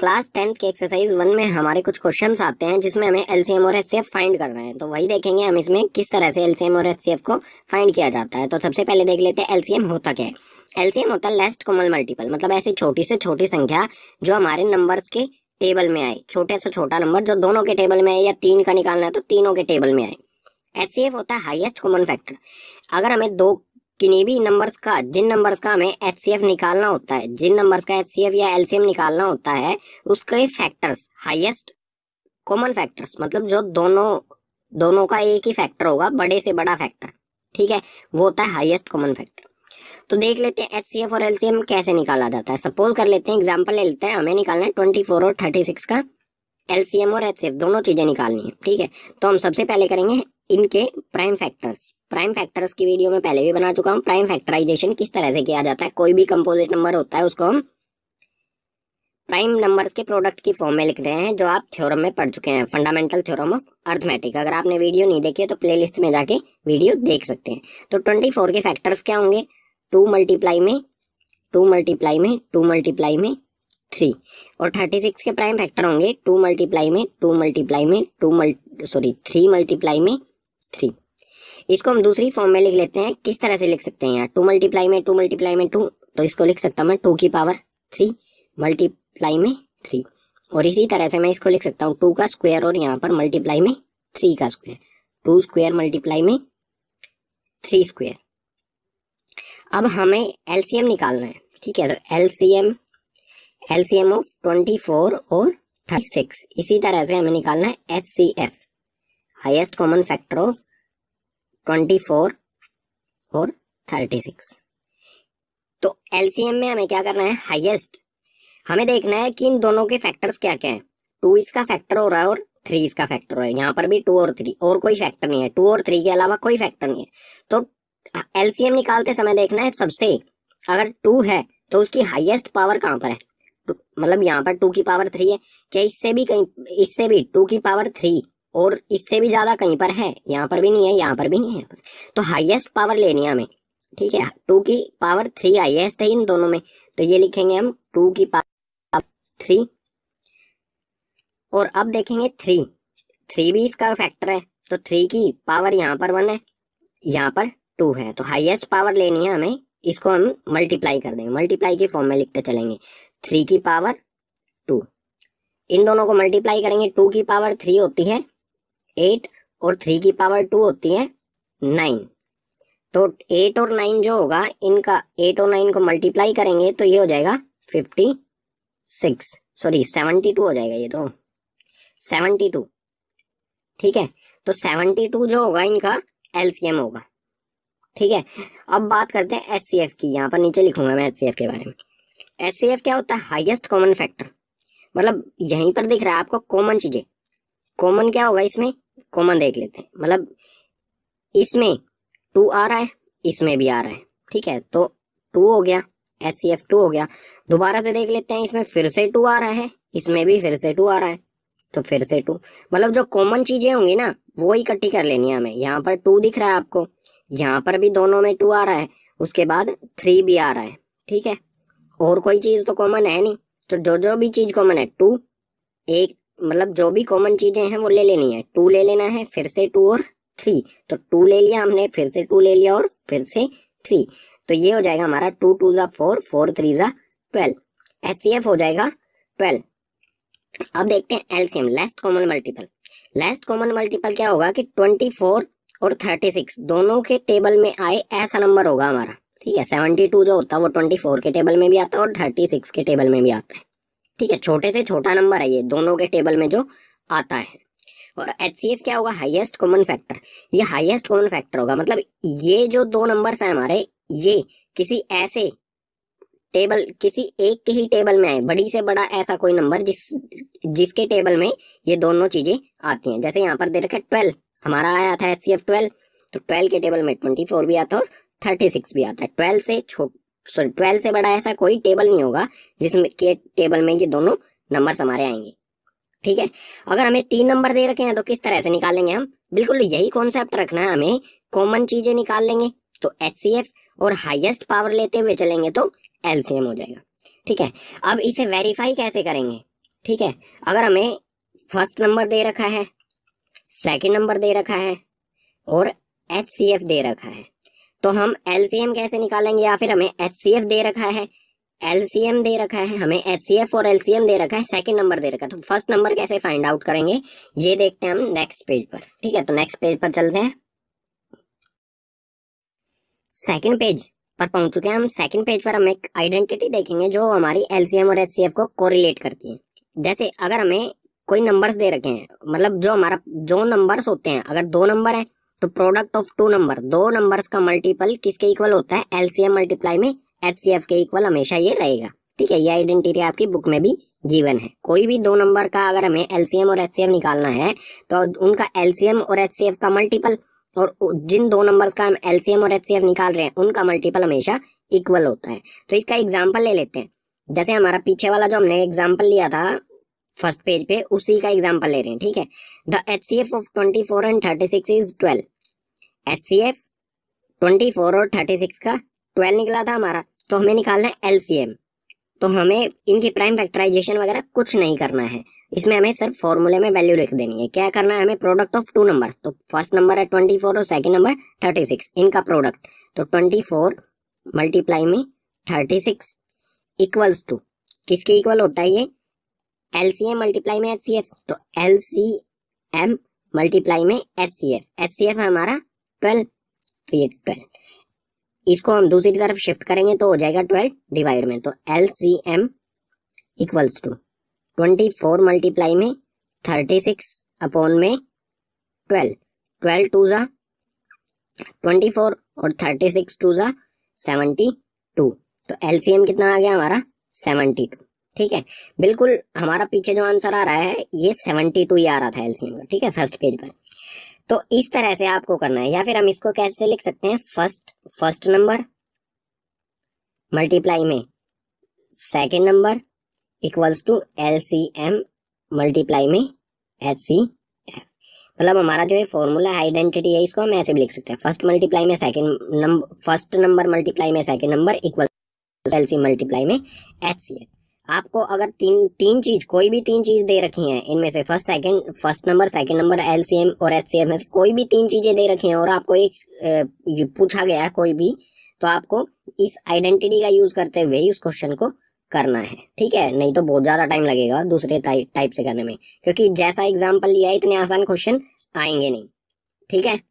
class tenth के exercise one में हमारे कुछ क्वेश्चन आते हैं जिसमें हमें एलसीएम और एचसीएफ फाइंड कर रहे हैं तो वही देखेंगे हम इसमें किस तरह से एलसीएम और एचसीएफ को फाइंड किया जाता है तो सबसे पहले देख लेते हैं एलसीएम होता क्या है एलसीएम होता है लेस्ट कॉमन मल्टीपल मतलब ऐसी छोटी से छोटी संख्या जो हमारे नंबर्स के टेबल में आए छोटे से छोटा नंबर जो दोनों के टेबल में आए या तीन का निकालना है तो तीनों के टेबल में आए एच होता है हाइएस्ट कॉमन फैक्टर अगर हमें दो किन्हीं भी नंबर्स का जिन नंबर्स का हमें एच निकालना होता है जिन नंबर्स का एच या एम निकालना होता है उसके फैक्टर्स हाइएस्ट कॉमन फैक्टर्स मतलब जो दोनों दोनों का एक ही फैक्टर होगा बड़े से बड़ा फैक्टर ठीक है वो होता है हाईएस्ट कॉमन फैक्टर तो देख लेते हैं एच और एल कैसे निकाला जाता है सपोज कर लेते हैं एग्जाम्पल ले लेते हैं हमें निकालना है ट्वेंटी और थर्टी का एल और एच दोनों चीजें निकालनी है ठीक है तो हम सबसे पहले करेंगे इनके प्राइम फैक्टर्स प्राइम फैक्टर्स की वीडियो में पहले भी बना चुका हूँ प्राइम फैक्टराइजेशन किस तरह से किया जाता है कोई भी कंपोजिट नंबर होता है उसको हम प्राइम नंबर्स के प्रोडक्ट की फॉर्म में लिख रहे हैं जो आप थ्योरम में पढ़ चुके हैं फंडामेंटल थ्योरम ऑफ अर्थमेटिक अगर आपने वीडियो नहीं देखी है तो प्लेलिस्ट में जाके वीडियो देख सकते हैं तो 24 के फैक्टर्स क्या होंगे टू मल्टीप्लाई में टू मल्टीप्लाई में टू मल्टीप्लाई में थ्री और थर्टी सिक्स के प्राइम फैक्टर होंगे टू मल्टीप्लाई में टू मल्टीप्लाई में two multi sorry three multiply में थ्री इसको हम दूसरी फॉर्म में लिख लेते हैं किस तरह से लिख सकते हैं यार टू मल्टीप्लाई में टू मल्टीप्लाई में टू तो इसको लिख सकता हूँ मैं टू की पावर थ्री मल्टीप्लाई में थ्री और इसी तरह से मैं इसको लिख सकता हूँ टू का स्क्वायर और यहाँ पर मल्टीप्लाई में थ्री का स्क्वायर टू स्क्वायर मल्टीप्लाई में थ्री स्क्वायर अब हमें एलसीएम निकालना है ठीक है तो LCM LCM of twenty four और थर्टी सिक्स इसी तरह से हमें निकालना है H C F highest common factor of twenty four और थर्टी सिक्स तो एलसीएम में हमें क्या करना है हाईएस्ट हमें देखना है कि इन दोनों के फैक्टर्स क्या क्या हैं टू इसका फैक्टर हो रहा है और थ्री इसका फैक्टर हो रहा है यहाँ पर भी टू और थ्री और कोई फैक्टर नहीं है टू और थ्री के अलावा कोई फैक्टर नहीं है तो एलसीएम निकालते समय देखना है सबसे अगर टू है तो उसकी हाइएस्ट पावर कहाँ पर है मतलब यहाँ पर टू की पावर थ्री है क्या इससे भी कहीं इससे भी टू की पावर थ्री और इससे भी ज़्यादा कहीं पर है यहाँ पर भी नहीं है यहाँ पर भी नहीं है तो हाईएस्ट पावर लेनी है हमें ठीक है टू की पावर थ्री हाईएस्ट है इन दोनों में तो ये लिखेंगे हम टू की पावर थ्री और अब देखेंगे थ्री थ्री भी इसका फैक्टर है तो थ्री की पावर यहाँ पर वन है यहाँ पर टू है तो हाइएस्ट पावर लेनी है हमें इसको हम मल्टीप्लाई कर देंगे मल्टीप्लाई के फॉर्म में लिखते चलेंगे थ्री की पावर टू इन दोनों को मल्टीप्लाई करेंगे टू की पावर थ्री होती है एट और थ्री की पावर टू होती है नाइन तो एट और नाइन जो होगा इनका एट और नाइन को मल्टीप्लाई करेंगे तो ये हो जाएगा fifty six sorry seventy two हो जाएगा ये तो सेवनटी टू ठीक है तो सेवनटी टू जो होगा इनका एलसीएम होगा ठीक है अब बात करते हैं एस सी एफ की यहाँ पर नीचे लिखूंगा मैं एच के बारे में एस सी एफ क्या होता है हाइएस्ट कॉमन फैक्टर मतलब यहीं पर दिख रहा है आपको कॉमन चीजें कॉमन क्या होगा इसमें कॉमन देख लेते हैं मतलब इसमें टू आ रहा है इसमें भी आ रहा है ठीक है तो टू हो गया एच सी एफ टू हो गया दोबारा से देख लेते हैं इसमें फिर से टू आ रहा है इसमें भी फिर से टू आ रहा है तो फिर से टू मतलब जो कॉमन चीजें होंगी ना वो इकट्ठी कर लेनी है हमें यहाँ पर टू दिख रहा है आपको यहाँ पर भी दोनों में टू आ रहा है उसके बाद थ्री भी आ रहा है ठीक है और कोई चीज तो कॉमन है नहीं तो जो जो भी चीज कॉमन है टू एक मतलब जो भी कॉमन चीजें हैं वो ले लेनी है टू ले लेना है फिर से टू और थ्री तो टू ले लिया हमने फिर से टू ले लिया और फिर से थ्री तो ये हो जाएगा हमारा टू टू ज़ा फोर फोर थ्री ज़ा ट्वेल्व एस सी एफ हो जाएगा ट्वेल्व अब देखते हैं LCM least common multiple least common multiple क्या होगा कि ट्वेंटी फोर और थर्टी सिक्स दोनों के टेबल में आए ऐसा नंबर होगा हमारा ठीक है सेवेंटी टू जो होता है वो ट्वेंटी फोर के टेबल में भी आता है और थर्टी सिक्स के टेबल में भी आता है ठीक है छोटे से छोटा नंबर है ये दोनों के टेबल में जो आता है और एच क्या होगा हाईएस्ट कॉमन फैक्टर ये हाईएस्ट कॉमन फैक्टर होगा मतलब ये जो दो नंबर हैं हमारे ये किसी ऐसे टेबल किसी एक के ही टेबल में आए बड़ी से बड़ा ऐसा कोई नंबर जिस जिसके टेबल में ये दोनों चीजें आती हैं जैसे यहाँ पर दे रखे ट्वेल्व हमारा आया था एच सी एफ ट्वेल्व तो ट्वेल्व के टेबल में ट्वेंटी फोर भी आता है और थर्टी सिक्स भी आता है ट्वेल्व से छोट सॉरी ट्वेल्व से बड़ा ऐसा कोई टेबल नहीं होगा जिसमें के टेबल में ये दोनों नंबर हमारे आएंगे ठीक है अगर हमें तीन नंबर दे रखे हैं तो किस तरह से निकालेंगे हम बिल्कुल यही कॉन्सेप्ट रखना है हमें कॉमन चीजें निकाल लेंगे तो एच और हाइएस्ट पावर लेते हुए चलेंगे तो एलसीएम हो जाएगा ठीक है अब इसे वेरीफाई कैसे करेंगे ठीक है अगर हमें फर्स्ट नंबर दे रखा है सेकंड नंबर दे रखा है और एच दे रखा है तो हम एलसीएम कैसे निकालेंगे या फिर हमें एच दे रखा है एलसीएम दे रखा है हमें एच और एलसीएम दे रखा है सेकंड नंबर दे रखा है तो फर्स्ट नंबर कैसे फाइंड आउट करेंगे ये देखते हैं हम नेक्स्ट पेज पर ठीक है तो नेक्स्ट पेज पर चलते हैं सेकंड पेज पर पहुंच चुके हैं हम सेकंड पेज पर हम एक आइडेंटिटी देखेंगे जो हमारी एलसीएम और एच को कोरिलेट करती है जैसे अगर हमें कोई नंबर्स दे रखे हैं मतलब जो हमारा जो नंबर्स होते हैं अगर दो नंबर है तो प्रोडक्ट ऑफ टू नंबर दो नंबर्स का मल्टीपल किसके इक्वल होता है एलसीएम मल्टीप्लाई में एचसीएफ के इक्वल हमेशा ये रहेगा ठीक है ये आइडेंटिटी आपकी बुक में भी गिवन है कोई भी दो नंबर का अगर हमें एलसीएम और एचसीएफ निकालना है तो उनका एलसीएम और एचसीएफ का मल्टीपल और जिन दो नंबर्स का हम एलसीएम और एचसीएफ निकाल रहे हैं उनका मल्टीपल हमेशा इक्वल होता है तो इसका एग्जाम्पल ले लेते हैं जैसे हमारा पीछे वाला जो हमने एग्जाम्पल लिया था फर्स्ट पेज पे उसी का एग्जाम्पल ले रहे हैं ठीक है the H C F of twenty four and thirty six is twelve H C F twenty four और थर्टी सिक्स का ट्वेल्व निकला था हमारा तो हमें निकालना है एल सी एम तो हमें इनकी प्राइम फैक्टराइजेशन वगैरह कुछ नहीं करना है इसमें हमें सिर्फ फॉर्मूले में वैल्यू लिख देनी है क्या करना है हमें प्रोडक्ट ऑफ टू नंबर तो फर्स्ट नंबर है ट्वेंटी फोर और सेकेंड नंबर थर्टी सिक्स इनका प्रोडक्ट तो ट्वेंटी फोर मल्टीप्लाई में थर्टी सिक्स इक्वल्स टू किसके इक्वल होता है ये एलसीएम मल्टीप्लाई में एचसीएफ तो एलसीएम मल्टीप्लाई में एचसीएफ एचसीएफ है हमारा ट्वेल्व तो ये ट्वेल्व इसको हम दूसरी तरफ शिफ्ट करेंगे तो हो जाएगा ट्वेल्व डिवाइड में तो L C M equals to twenty four multiply में थर्टी सिक्स अपॉन में ट्वेल्व ट्वेल्व टू ज़ा ट्वेंटी फोर और थर्टी सिक्स टू ज़ा सेवेंटी टू तो एल सी एम कितना आ गया हमारा सेवेंटी टू ठीक है बिल्कुल हमारा पीछे जो आंसर आ रहा है ये सेवेंटी टू ही आ रहा था एलसीएम का ठीक है फर्स्ट पेज पर तो इस तरह से आपको करना है या फिर हम इसको कैसे लिख सकते हैं फर्स्ट फर्स्ट नंबर मल्टीप्लाई में second number equals to L C M multiply में एच सी मतलब हमारा जो है फॉर्मूला आइडेंटिटी है इसको हम ऐसे भी लिख सकते हैं फर्स्ट मल्टीप्लाई में second number first number multiply में second number equal L C multiply में एच सी एफ आपको अगर तीन तीन चीज कोई भी तीन चीज दे रखी है इनमें से first second first number second number LCM और एचसीएम में से कोई भी तीन चीजें दे रखी हैं और आपको एक ए, पूछा गया है कोई भी तो आपको इस आइडेंटिटी का यूज करते हुए इस क्वेश्चन को करना है ठीक है नहीं तो बहुत ज्यादा टाइम लगेगा दूसरे टाइप से करने में क्योंकि जैसा एग्जाम्पल लिया है इतने आसान क्वेश्चन आएंगे नहीं ठीक है